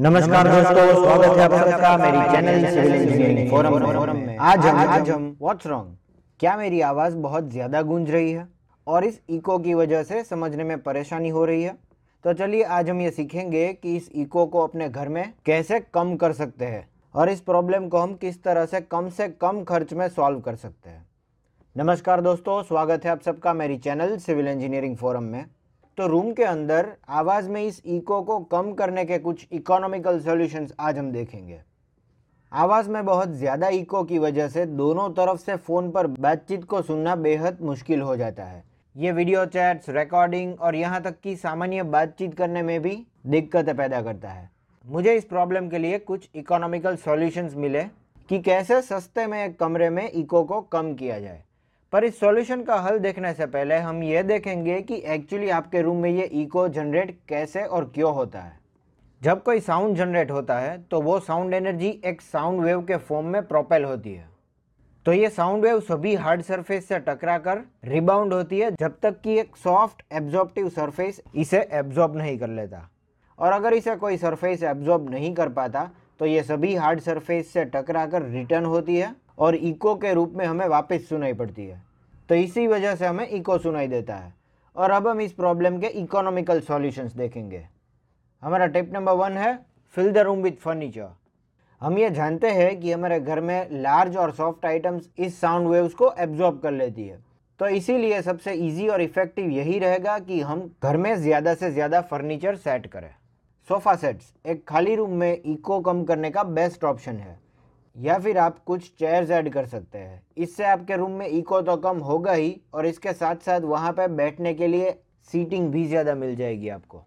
नमस्कार दोस्तों स्वागत है आप सबका मेरी चैनल सिविल इंजीनियरिंग फोरम में आज हम आज हम व्हाट्स रॉन्ग क्या मेरी आवाज़ बहुत ज़्यादा गूंज रही है और इस इको की वजह से समझने में परेशानी हो रही है तो चलिए आज हम ये सीखेंगे कि इस इको को अपने घर में कैसे कम कर सकते हैं और इस प्रॉब्लम को हम किस तरह से कम से कम खर्च में सॉल्व कर सकते हैं नमस्कार दोस्तों स्वागत है आप सबका मेरी चैनल सिविल इंजीनियरिंग फोरम में तो रूम के अंदर आवाज़ में इस इको को कम करने के कुछ इकोनॉमिकल सोल्यूशन आज हम देखेंगे आवाज़ में बहुत ज़्यादा इको की वजह से दोनों तरफ से फ़ोन पर बातचीत को सुनना बेहद मुश्किल हो जाता है ये वीडियो चैट्स रिकॉर्डिंग और यहाँ तक कि सामान्य बातचीत करने में भी दिक्कतें पैदा करता है मुझे इस प्रॉब्लम के लिए कुछ इकोनॉमिकल सॉल्यूशंस मिले कि कैसे सस्ते में एक कमरे में इको को कम किया जाए पर इस सॉल्यूशन का हल देखने से पहले हम ये देखेंगे कि एक्चुअली आपके रूम में ये इको जनरेट कैसे और क्यों होता है जब कोई साउंड जनरेट होता है तो वो साउंड एनर्जी एक साउंड वेव के फॉर्म में प्रोपेल होती है तो ये साउंड वेव सभी हार्ड सरफेस से टकरा कर रिबाउंड होती है जब तक कि एक सॉफ्ट एब्जॉर्प्टिव सरफेस इसे एब्जॉर्ब नहीं कर लेता और अगर इसे कोई सरफेस एब्जॉर्ब नहीं कर पाता तो ये सभी हार्ड सरफेस से टकरा कर रिटर्न होती है और इको के रूप में हमें वापस सुनाई पड़ती है तो इसी वजह से हमें इको सुनाई देता है और अब हम इस प्रॉब्लम के इकोनॉमिकल सॉल्यूशंस देखेंगे हमारा टिप नंबर वन है fill the room with furniture हम ये जानते हैं कि हमारे घर में लार्ज और सॉफ्ट आइटम्स इस साउंड वेव्स को एब्जॉर्ब कर लेती है तो इसीलिए सबसे इजी और इफ़ेक्टिव यही रहेगा कि हम घर में ज़्यादा से ज़्यादा फर्नीचर सेट करें सोफ़ा सेट्स एक खाली रूम में इको कम करने का बेस्ट ऑप्शन है या फिर आप कुछ चेयर्स ऐड कर सकते हैं इससे आपके रूम में इको तो कम होगा ही और इसके साथ साथ वहाँ पर बैठने के लिए सीटिंग भी ज़्यादा मिल जाएगी आपको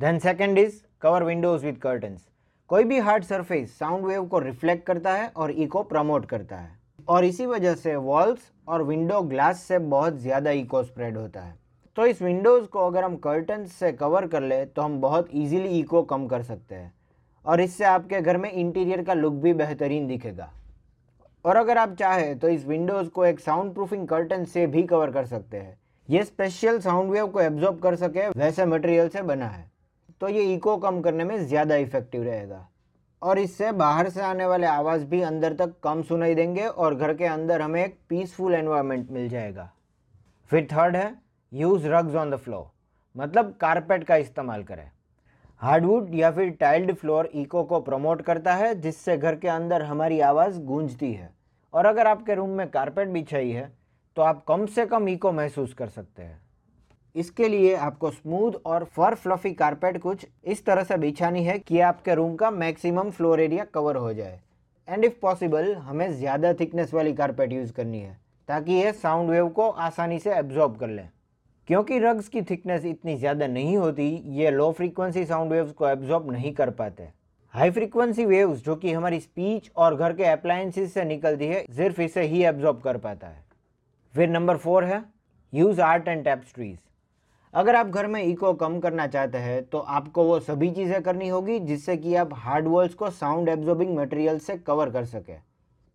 then second is cover windows with curtains कोई भी हार्ड सरफेस साउंड वेव को रिफ्लेक्ट करता है और इको प्रमोट करता है और इसी वजह से वॉल्स और विंडो ग्लास से बहुत ज़्यादा इको स्प्रेड होता है तो इस विंडोज़ को अगर हम कर्टन से कवर कर ले तो हम बहुत इजीली इको कम कर सकते हैं और इससे आपके घर में इंटीरियर का लुक भी बेहतरीन दिखेगा और अगर आप चाहें तो इस विंडोज़ को एक साउंड प्रूफिंग कर्टन से भी कवर कर सकते हैं ये स्पेशल साउंड वेव को एब्जॉर्ब कर सके वैसे मटेरियल से बना है तो ये इको कम करने में ज़्यादा इफेक्टिव रहेगा और इससे बाहर से आने वाले आवाज़ भी अंदर तक कम सुनाई देंगे और घर के अंदर हमें एक पीसफुल एनवायरनमेंट मिल जाएगा फिर थर्ड है use rugs on the floor मतलब कारपेट का इस्तेमाल करें हार्डवुड या फिर टाइल्ड फ्लोर इको को प्रमोट करता है जिससे घर के अंदर हमारी आवाज़ गूंजती है और अगर आपके रूम में कारपेट बिछाई है तो आप कम से कम इको महसूस कर सकते हैं इसके लिए आपको स्मूथ और फर फ्लफी कारपेट कुछ इस तरह से बिछानी है कि आपके रूम का मैक्सिमम फ्लोर एरिया कवर हो जाए एंड इफ़ पॉसिबल हमें ज़्यादा थिकनेस वाली कारपेट यूज़ करनी है ताकि ये साउंड वेव को आसानी से एब्जॉर्ब कर लें क्योंकि रग्स की थिकनेस इतनी ज़्यादा नहीं होती ये लो फ्रीक्वेंसी साउंड वेव्स को एब्जॉर्ब नहीं कर पाते हाई फ्रीक्वेंसी वेव्स जो कि हमारी स्पीच और घर के अप्लायंसेस से निकलती है सिर्फ इसे ही एब्जॉर्ब कर पाता है फिर नंबर फोर है यूज़ आर्ट एंड टेपस्ट्रीज अगर आप घर में इको कम करना चाहते हैं तो आपको वो सभी चीज़ें करनी होगी जिससे कि आप हार्ड वॉल्स को साउंड एब्जॉर्बिंग मटेरियल से कवर कर सकें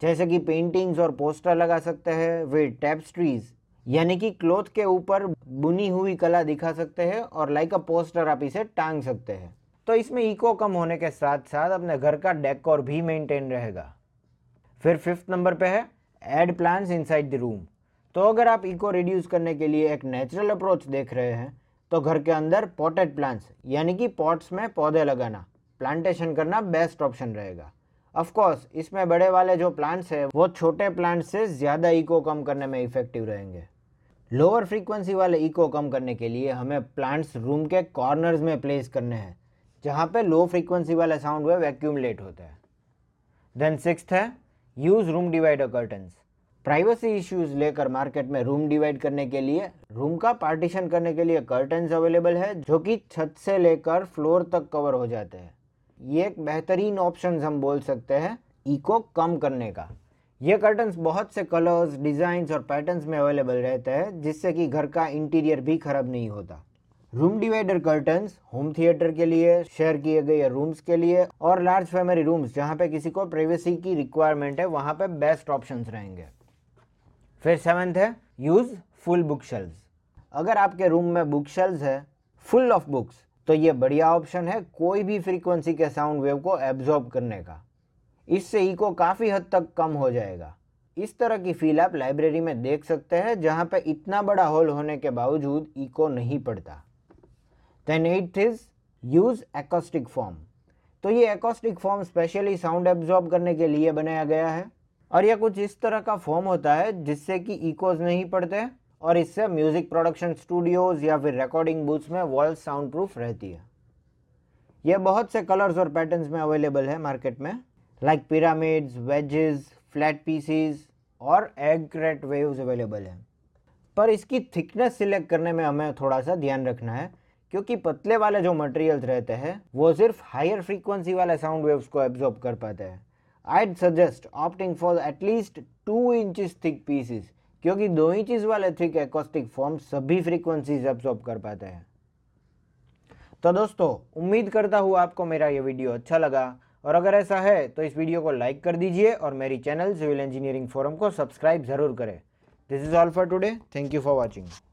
जैसे कि पेंटिंग्स और पोस्टर लगा सकते हैं वे टेपस्ट्रीज यानी कि क्लोथ के ऊपर बुनी हुई कला दिखा सकते हैं और लाइक अ पोस्टर आप इसे टांग सकते हैं तो इसमें इको कम होने के साथ साथ अपने घर का डेकोर भी मेंटेन रहेगा फिर फिफ्थ नंबर पे है add plants inside the room तो अगर आप इको रिड्यूस करने के लिए एक नेचुरल अप्रोच देख रहे हैं तो घर के अंदर पॉटेड प्लांट्स यानी कि पॉट्स में पौधे लगाना प्लांटेशन करना बेस्ट ऑप्शन रहेगा ऑफकोर्स इसमें बड़े वाले जो प्लांट्स हैं वो छोटे प्लांट्स से ज़्यादा इको कम करने में इफेक्टिव रहेंगे लोअर फ्रीक्वेंसी वाले इको कम करने के लिए हमें प्लांट्स रूम के कॉर्नर्स में प्लेस करने हैं जहाँ पे लो फ्रीक्वेंसी वाला साउंड वेव वैक्यूमलेट होता है देन सिक्स है use room divider curtains privacy issues लेकर मार्केट में रूम डिवाइड करने के लिए रूम का पार्टीशन करने के लिए कर्टन्स अवेलेबल है जो कि छत से लेकर फ्लोर तक कवर हो जाते हैं ये एक बेहतरीन ऑप्शन हम बोल सकते हैं इको कम करने का ये कर्टन्स बहुत से कलर्स डिज़ाइंस और पैटर्न्स में अवेलेबल रहते हैं जिससे कि घर का इंटीरियर भी खराब नहीं होता room divider curtains home theatre के लिए शेयर किए गए रूम्स के लिए और लार्ज फैमिली रूम्स जहाँ पे किसी को प्राइवेसी की रिक्वायरमेंट है वहाँ पे बेस्ट ऑप्शंस रहेंगे फिर सेवेंथ है यूज़ फुल बुक शेल्व अगर आपके रूम में बुक शेल्व है फुल ऑफ बुक्स तो ये बढ़िया ऑप्शन है कोई भी फ्रीक्वेंसी के साउंड वेव को एब्जॉर्ब करने का इससे इको काफ़ी हद तक कम हो जाएगा इस तरह की फील आप लाइब्रेरी में देख सकते हैं जहाँ पर इतना बड़ा होल होने के बावजूद इको नहीं पड़ता then eight is use acoustic foam तो ये acoustic foam specially sound absorb करने के लिए बनाया गया है और यह कुछ इस तरह का फॉर्म होता है जिससे कि इकोज नहीं पड़ते और इससे म्यूज़िक प्रोडक्शन स्टूडियोज़ या फिर रिकॉर्डिंग बूथ्स में वॉल साउंड प्रूफ रहती है यह बहुत से कलर्स और पैटर्न्स में अवेलेबल है मार्केट में like pyramids wedges flat pieces और एग क्रेट वेव्स अवेलेबल हैं पर इसकी थिकनेस सिलेक्ट करने में हमें थोड़ा सा ध्यान रखना है क्योंकि पतले वाले जो मटेरियल्स रहते हैं वो सिर्फ हायर फ्रीक्वेंसी वाले साउंड वेव्स को एब्जॉर्ब कर पाते हैं I suggest opting for at least two inches thick pieces क्योंकि दो इंचज वाले थिक एकॉस्टिक फॉर्म सभी फ्रीक्वेंसीज एब्जॉर्ब कर पाते हैं तो दोस्तों उम्मीद करता हूँ आपको मेरा ये वीडियो अच्छा लगा और अगर ऐसा है तो इस वीडियो को लाइक कर दीजिए और मेरी चैनल सिविल इंजीनियरिंग फोरम को सब्सक्राइब ज़रूर करें this is all for today thank you for watching